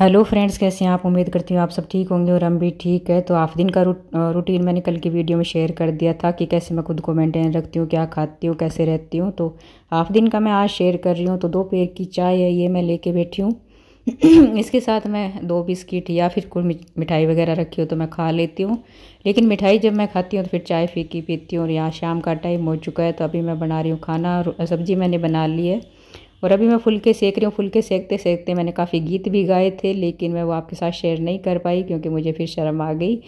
hello friends कैसे हैं आप उम्मीद करती हूँ आप सब ठीक होंगे और हम भी ठीक है तो आप दिन का रूट रूटीन मैंने कल की वीडियो में शेयर कर दिया था कि कैसे मैं खुद को मेंटेन रखती हूँ क्या खाती हूँ कैसे रहती हूँ तो हाफ दिन का मैं आज शेयर कर रही हूँ तो दो पेड़ की चाय है ये मैं लेके बैठी हूँ इसके साथ मैं दो बिस्किट या फिर कोई मिठाई वगैरह रखी हो तो मैं खा लेती हूँ लेकिन मिठाई जब मैं खाती हूँ तो फिर चाय फीकी पीती हूँ और यहाँ शाम का टाइम हो चुका है तो अभी मैं बना रही हूँ खाना और सब्ज़ी मैंने बना ली है और अभी मैं फुलके सेक रही हूँ फुलके सेकते सेकते मैंने काफ़ी गीत भी गाए थे लेकिन मैं वो आपके साथ शेयर नहीं कर पाई क्योंकि मुझे फिर शर्म आ गई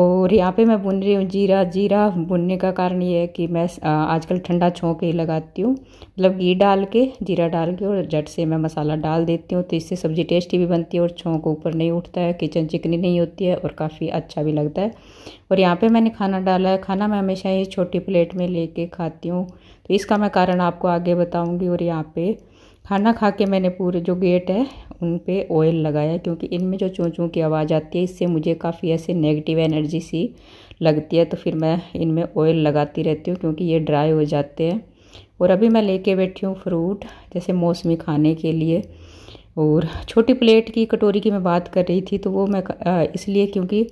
और यहाँ पे मैं बुन रही हूँ जीरा जीरा बुनने का कारण ये है कि मैं आजकल ठंडा छोंक ही लगाती हूँ मतलब घी डाल के जीरा डाल के और झट से मैं मसाला डाल देती हूँ तो इससे सब्ज़ी टेस्टी भी बनती है और छोंक ऊपर नहीं उठता है किचन चिकनी नहीं होती है और काफ़ी अच्छा भी लगता है और यहाँ पर मैंने खाना डाला है खाना मैं हमेशा ही छोटी प्लेट में ले खाती हूँ तो इसका मैं कारण आपको आगे बताऊँगी और यहाँ पर खाना खा के मैंने पूरे जो गेट है उन पर ऑयल लगाया क्योंकि इनमें जो चूँ चूँ की आवाज़ आती है इससे मुझे काफ़ी ऐसे नेगेटिव एनर्जी सी लगती है तो फिर मैं इनमें ऑयल लगाती रहती हूँ क्योंकि ये ड्राई हो जाते हैं और अभी मैं लेके बैठी हूँ फ्रूट जैसे मौसमी खाने के लिए और छोटी प्लेट की कटोरी की मैं बात कर रही थी तो वो मैं इसलिए क्योंकि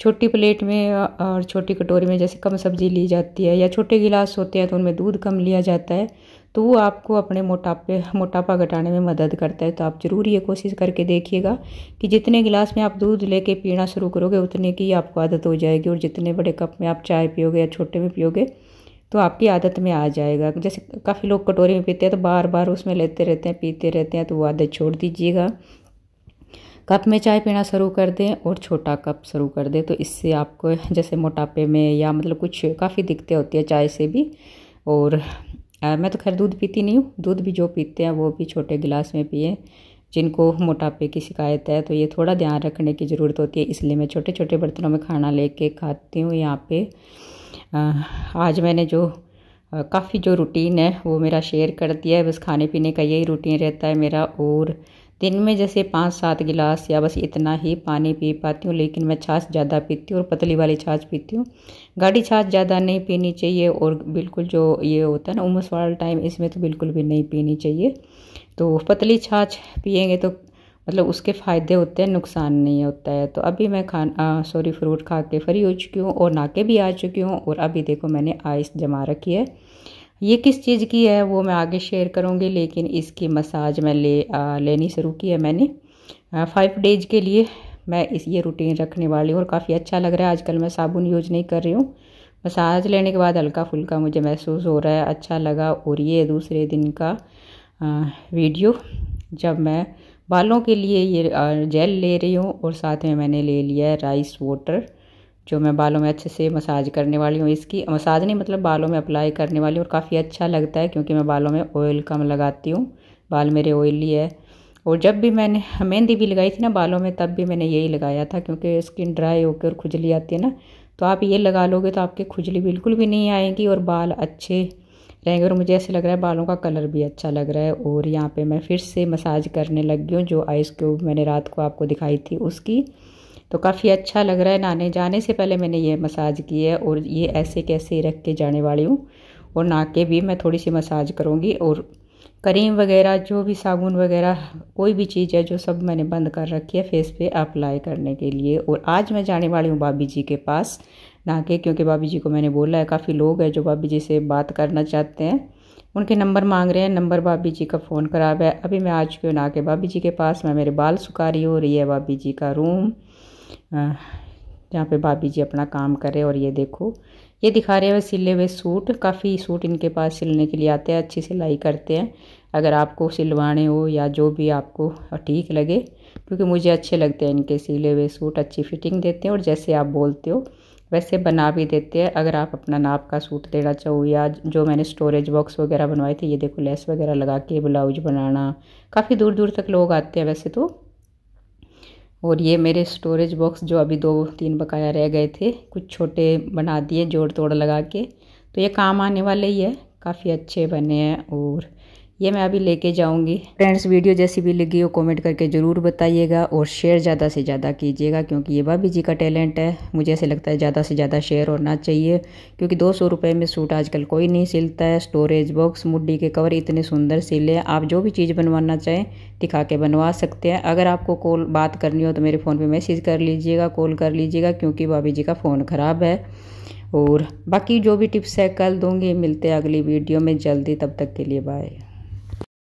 छोटी प्लेट में और छोटी कटोरी में जैसे कम सब्ज़ी ली जाती है या छोटे गिलास होते हैं तो उनमें दूध कम लिया जाता है तो वो आपको अपने मोटापे मोटापा घटाने में मदद करता है तो आप ज़रूर ये कोशिश करके देखिएगा कि जितने गिलास में आप दूध लेके पीना शुरू करोगे उतने की आपको आदत हो जाएगी और जितने बड़े कप में आप चाय पियोगे या छोटे में पियोगे तो आपकी आदत में आ जाएगा जैसे काफ़ी लोग कटोरी में पीते हैं तो बार बार उसमें लेते रहते हैं पीते रहते हैं तो वो आदत छोड़ दीजिएगा कप में चाय पीना शुरू कर दें और छोटा कप शुरू कर दें तो इससे आपको जैसे मोटापे में या मतलब कुछ काफ़ी दिक्कतें होती है चाय से भी और मैं तो खैर दूध पीती नहीं हूँ दूध भी जो पीते हैं वो भी छोटे गिलास में पिए जिनको मोटापे की शिकायत है तो ये थोड़ा ध्यान रखने की ज़रूरत होती है इसलिए मैं छोटे छोटे बर्तनों में खाना लेके खाती हूँ यहाँ पे आज मैंने जो काफ़ी जो रूटीन है वो मेरा शेयर कर दिया है बस खाने पीने का यही रूटीन रहता है मेरा और दिन में जैसे पाँच सात गिलास या बस इतना ही पानी पी पाती हूँ लेकिन मैं छाछ ज़्यादा पीती हूँ और पतली वाली छाछ पीती हूँ गाढ़ी छाछ ज़्यादा नहीं पीनी चाहिए और बिल्कुल जो ये होता है ना उमस वाला टाइम इसमें तो बिल्कुल भी नहीं पीनी चाहिए तो पतली छाछ पियेंगे तो मतलब उसके फ़ायदे होते हैं नुकसान नहीं होता है तो अभी मैं खाना सॉरी फ्रूट खा के फ्री हो चुकी हूँ और नाके भी आ चुकी हूँ और अभी देखो मैंने आइस जमा रखी है ये किस चीज़ की है वो मैं आगे शेयर करूँगी लेकिन इसकी मसाज मैं ले आ, लेनी शुरू की है मैंने फाइव डेज के लिए मैं इस ये रूटीन रखने वाली हूँ और काफ़ी अच्छा लग रहा है आजकल मैं साबुन यूज नहीं कर रही हूँ मसाज लेने के बाद हल्का फुल्का मुझे महसूस हो रहा है अच्छा लगा और ये दूसरे दिन का आ, वीडियो जब मैं बालों के लिए ये जेल ले रही हूँ और साथ में मैंने ले लिया है राइस वाटर जो मैं बालों में अच्छे से मसाज करने वाली हूँ इसकी मसाज नहीं मतलब बालों में अप्लाई करने वाली हूँ और काफ़ी अच्छा लगता है क्योंकि मैं बालों में ऑयल कम लगाती हूँ बाल मेरे ऑयली है और जब भी मैंने मेहंदी भी लगाई थी ना बालों में तब भी मैंने यही लगाया था क्योंकि स्किन ड्राई होकर और खुजली आती है ना तो आप ये लगा लोगे तो आपकी खुजली बिल्कुल भी नहीं आएगी और बाल अच्छे रहेंगे और मुझे ऐसे लग रहा है बालों का कलर भी अच्छा लग रहा है और यहाँ पे मैं फिर से मसाज करने लग गई हूँ जो आइस क्यूब मैंने रात को आपको दिखाई थी उसकी तो काफ़ी अच्छा लग रहा है नहाने जाने से पहले मैंने ये मसाज की है और ये ऐसे कैसे रख के जाने वाली हूँ और नहा के भी मैं थोड़ी सी मसाज करूँगी और करीम वगैरह जो भी साबुन वगैरह कोई भी चीज़ है जो सब मैंने बंद कर रखी है फेस पे अप्लाई करने के लिए और आज मैं जाने वाली हूँ भाभी जी के पास ना के क्योंकि भाभी जी को मैंने बोला है काफ़ी लोग हैं जो भाभी जी से बात करना चाहते हैं उनके नंबर मांग रहे हैं नंबर भाभी जी का फ़ोन खराब है अभी मैं आ चुकी हूँ ना के भाभी जी के पास मैं मेरे बाल सुखा रही हो रही है भाभी जी का रूम जहाँ पे भाभी जी अपना काम कर रहे और ये देखो ये दिखा रहे हैं सिले हुए सूट काफ़ी सूट इनके पास सिलने के लिए आते हैं अच्छी सिलाई करते हैं अगर आपको सिलवाने हो या जो भी आपको ठीक लगे क्योंकि मुझे अच्छे लगते हैं इनके सिले हुए सूट अच्छी फिटिंग देते हैं और जैसे आप बोलते हो वैसे बना भी देते हैं अगर आप अपना नाप का सूट देना चाहो या जो मैंने स्टोरेज बॉक्स वगैरह बनवाए थे ये देखो लेस वगैरह लगा के ब्लाउज बनाना काफ़ी दूर दूर तक लोग आते हैं वैसे तो और ये मेरे स्टोरेज बॉक्स जो अभी दो तीन बकाया रह गए थे कुछ छोटे बना दिए जोड़ तोड़ लगा के तो ये काम आने वाले ही है काफ़ी अच्छे बने हैं और ये मैं अभी लेके जाऊंगी फ्रेंड्स वीडियो जैसी भी लगी हो कमेंट करके ज़रूर बताइएगा और शेयर ज़्यादा से ज़्यादा कीजिएगा क्योंकि ये भाभी जी का टैलेंट है मुझे ऐसे लगता है ज़्यादा से ज़्यादा शेयर होना चाहिए क्योंकि दो सौ रुपये में सूट आजकल कोई नहीं सिलता है स्टोरेज बॉक्स मुड्डी के कवर इतने सुंदर सिले आप जो भी चीज़ बनवाना चाहें दिखा के बनवा सकते हैं अगर आपको कॉल बात करनी हो तो मेरे फ़ोन पर मैसेज कर लीजिएगा कॉल कर लीजिएगा क्योंकि भाभी जी का फ़ोन ख़राब है और बाकी जो भी टिप्स है कल दूँगी मिलते हैं अगली वीडियो में जल्दी तब तक के लिए बाय